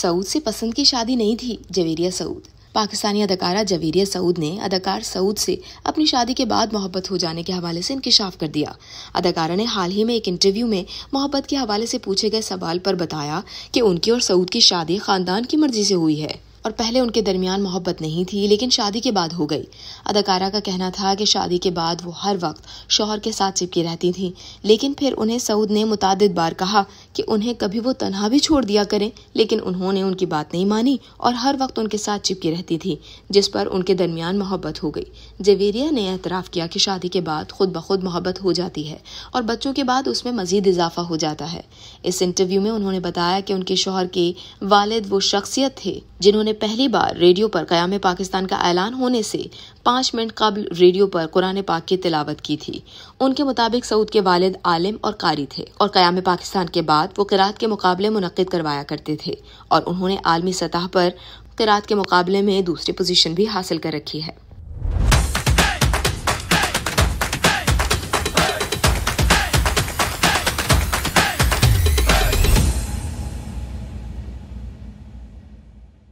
सऊद से पसंद की शादी नहीं थी जवेरिया सऊद पाकिस्तानी अदाकारा जवेरिया सऊद ने अदाकार सऊद से अपनी शादी के बाद मोहब्बत हो जाने के हवाले से इंकशाफ कर दिया अदाकारा ने हाल ही में एक इंटरव्यू में मोहब्बत के हवाले से पूछे गए सवाल पर बताया कि उनकी और सऊद की शादी खानदान की मर्जी से हुई है और पहले उनके दरमियान मोहब्बत नहीं थी लेकिन शादी के बाद हो गई अदाकारा का कहना था कि शादी के बाद वो हर वक्त शोहर के साथ चिपकी रहती थी लेकिन फिर उन्हें सऊद ने मुतद बार कहा कि उन्हें कभी वो तनहा भी छोड़ दिया करें लेकिन उन्होंने उनकी बात नहीं मानी और हर वक्त उनके साथ चिपकी रहती थी जिस पर उनके दरमियान मोहब्बत हो गई जवेरिया ने एतराफ़ किया कि शादी के बाद खुद ब खुद मोहब्बत हो जाती है और बच्चों के बाद उसमें मजीद इजाफा हो जाता है इस इंटरव्यू में उन्होंने बताया कि उनके शोहर के वालद वो शख्सियत थे जिन्होंने पहली बार रेडियो पर क्याम पाकिस्तान का ऐलान होने से पाँच मिनट कबल रेडियो पर कुरान पाक की तिलावत की थी उनके मुताबिक सऊद के वालिद आलिम और कारी थे और क्याम पाकिस्तान के बाद बाद वो किरात के मुकाबले मुनद करवाया करते थे और उन्होंने आलमी सतह पर किरात के मुकाबले में दूसरी पोजीशन भी हासिल कर रखी है